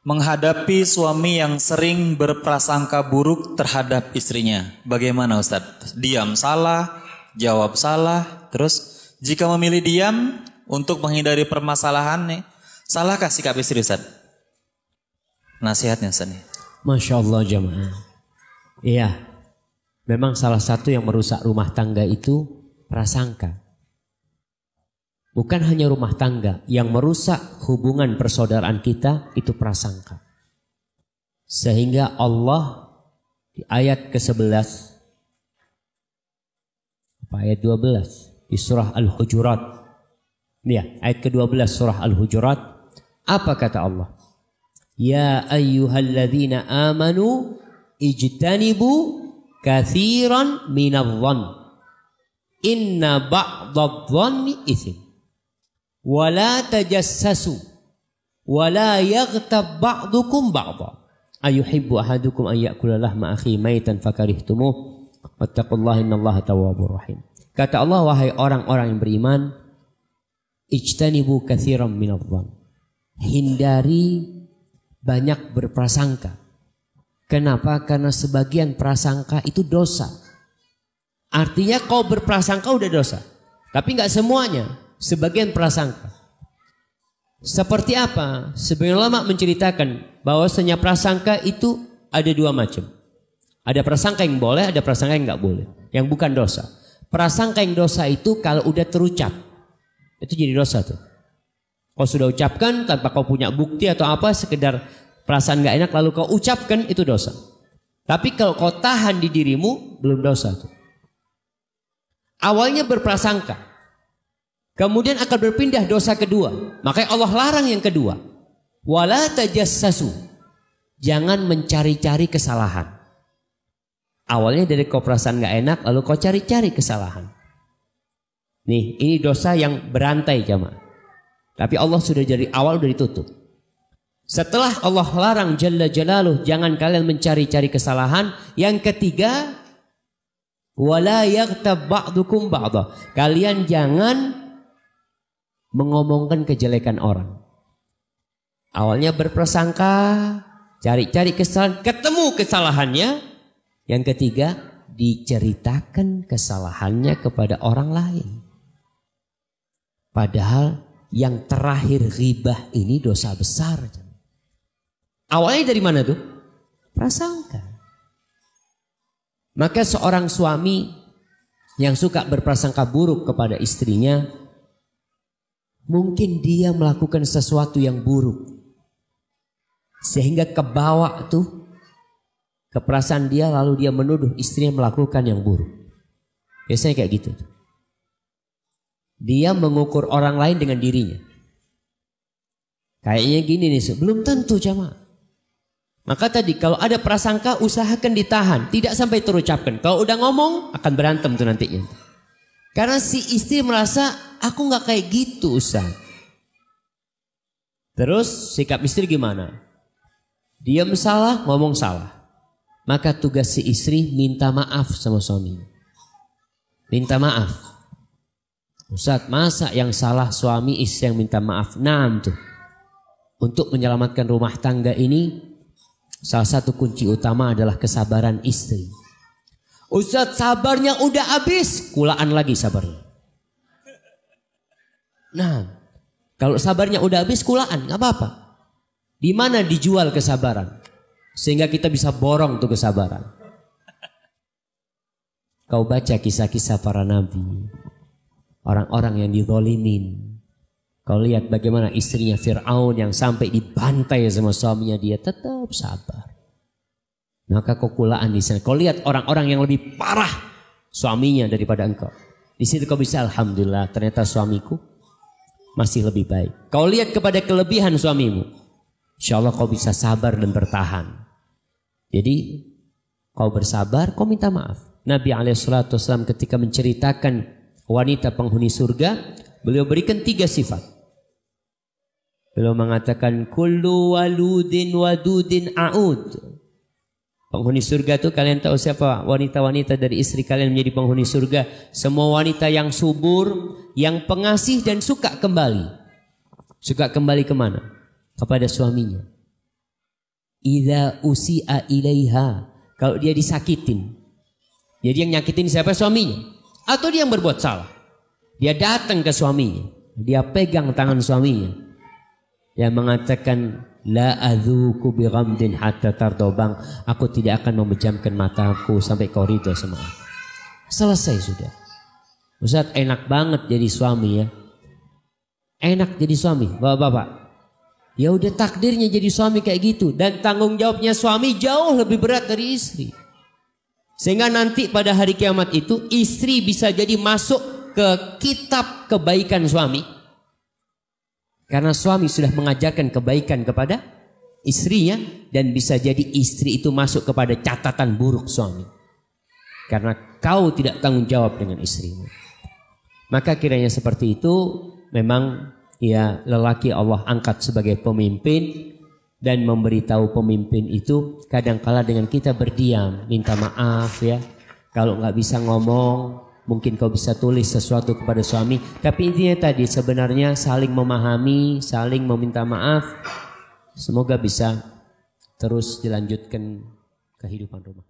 menghadapi suami yang sering berprasangka buruk terhadap istrinya. Bagaimana Ustadz? Diam salah, jawab salah, terus jika memilih diam untuk menghindari permasalahan nih, salahkah sikap istri Ustaz? Nasihatnya seni. Masya Allah jemaah. Iya, memang salah satu yang merusak rumah tangga itu prasangka. Bukan hanya rumah tangga yang merusak hubungan persaudaraan kita itu prasangka. Sehingga Allah di ayat ke-11 ayat ayat 12 di surah Al-Hujurat. ya, ayat ke-12 surah Al-Hujurat. Apa kata Allah? Ya ayyuhalladzina amanu ijtanibu kathiran minadh-dhann. Inna ba'dadh-dhanni ithm wala tajassasu wala yaghtab ba'dukum ba'dha ayuhibbu ahadukum an ya'kula lahma akhi maitan fakarihtumuh wattaqullaha innallaha tawwabur rahim kata Allah wahai orang-orang yang beriman ijtanibu katsiran minadh-dhann hindari banyak berprasangka kenapa karena sebagian prasangka itu dosa artinya kau berprasangka udah dosa tapi nggak semuanya sebagian prasangka. Seperti apa? Sebagian ulama menceritakan bahwa senyap prasangka itu ada dua macam. Ada prasangka yang boleh, ada prasangka yang nggak boleh, yang bukan dosa. Prasangka yang dosa itu kalau udah terucap, itu jadi dosa tuh. Kau sudah ucapkan tanpa kau punya bukti atau apa, sekedar perasaan nggak enak lalu kau ucapkan itu dosa. Tapi kalau kau tahan di dirimu belum dosa tuh. Awalnya berprasangka, Kemudian akan berpindah dosa kedua. Makanya Allah larang yang kedua. Wala tajassasu. Jangan mencari-cari kesalahan. Awalnya dari kau perasaan gak enak, lalu kau cari-cari kesalahan. Nih, ini dosa yang berantai jamaah. Tapi Allah sudah dari awal sudah ditutup. Setelah Allah larang jalla jalaluh jangan kalian mencari-cari kesalahan. Yang ketiga wala yaktab ba'dukum ba'dah. Kalian jangan mengomongkan kejelekan orang. Awalnya berprasangka, cari-cari kesalahan, ketemu kesalahannya. Yang ketiga, diceritakan kesalahannya kepada orang lain. Padahal yang terakhir ribah ini dosa besar. Awalnya dari mana tuh? Prasangka. Maka seorang suami yang suka berprasangka buruk kepada istrinya Mungkin dia melakukan sesuatu yang buruk. Sehingga kebawa tuh keperasaan dia lalu dia menuduh istrinya melakukan yang buruk. Biasanya kayak gitu. Dia mengukur orang lain dengan dirinya. Kayaknya gini nih, belum tentu cama Maka tadi kalau ada prasangka usahakan ditahan, tidak sampai terucapkan. Kalau udah ngomong akan berantem tuh nantinya. Karena si istri merasa aku nggak kayak gitu Ustaz. Terus sikap istri gimana? Diam salah, ngomong salah. Maka tugas si istri minta maaf sama suaminya. Minta maaf. Ustaz, masa yang salah suami istri yang minta maaf? Nah tuh. Untuk menyelamatkan rumah tangga ini, salah satu kunci utama adalah kesabaran istri. Ustaz sabarnya udah habis, kulaan lagi sabarnya. Nah, kalau sabarnya udah habis kulaan, nggak apa-apa. Di mana dijual kesabaran? Sehingga kita bisa borong tuh kesabaran. Kau baca kisah-kisah para nabi. Orang-orang yang didolimin. Kau lihat bagaimana istrinya Fir'aun yang sampai dibantai sama suaminya dia tetap sabar. Maka kau kulaan di sana. Kau lihat orang-orang yang lebih parah suaminya daripada engkau. Di situ kau bisa Alhamdulillah ternyata suamiku masih lebih baik. Kau lihat kepada kelebihan suamimu. Insya Allah kau bisa sabar dan bertahan. Jadi kau bersabar, kau minta maaf. Nabi SAW ketika menceritakan wanita penghuni surga, beliau berikan tiga sifat. Beliau mengatakan, Kullu waludin wadudin a'ud. Penghuni surga itu kalian tahu siapa? Wanita-wanita dari istri kalian menjadi penghuni surga. Semua wanita yang subur, yang pengasih dan suka kembali. Suka kembali kemana? Kepada suaminya. Ida usi'a ilaiha. Kalau dia disakitin. Jadi yang nyakitin siapa? Suaminya. Atau dia yang berbuat salah. Dia datang ke suaminya. Dia pegang tangan suaminya. Dia mengatakan La azuku bi ghamdin hatta tardobang. Aku tidak akan memejamkan mataku sampai kau ridho sama aku. Selesai sudah. Ustaz enak banget jadi suami ya. Enak jadi suami, bapak-bapak. Ya udah takdirnya jadi suami kayak gitu dan tanggung jawabnya suami jauh lebih berat dari istri. Sehingga nanti pada hari kiamat itu istri bisa jadi masuk ke kitab kebaikan suami karena suami sudah mengajarkan kebaikan kepada istrinya dan bisa jadi istri itu masuk kepada catatan buruk suami. Karena kau tidak tanggung jawab dengan istrimu. Maka kiranya seperti itu memang ya lelaki Allah angkat sebagai pemimpin dan memberitahu pemimpin itu kadangkala dengan kita berdiam minta maaf ya kalau nggak bisa ngomong mungkin kau bisa tulis sesuatu kepada suami. Tapi intinya tadi sebenarnya saling memahami, saling meminta maaf. Semoga bisa terus dilanjutkan kehidupan rumah.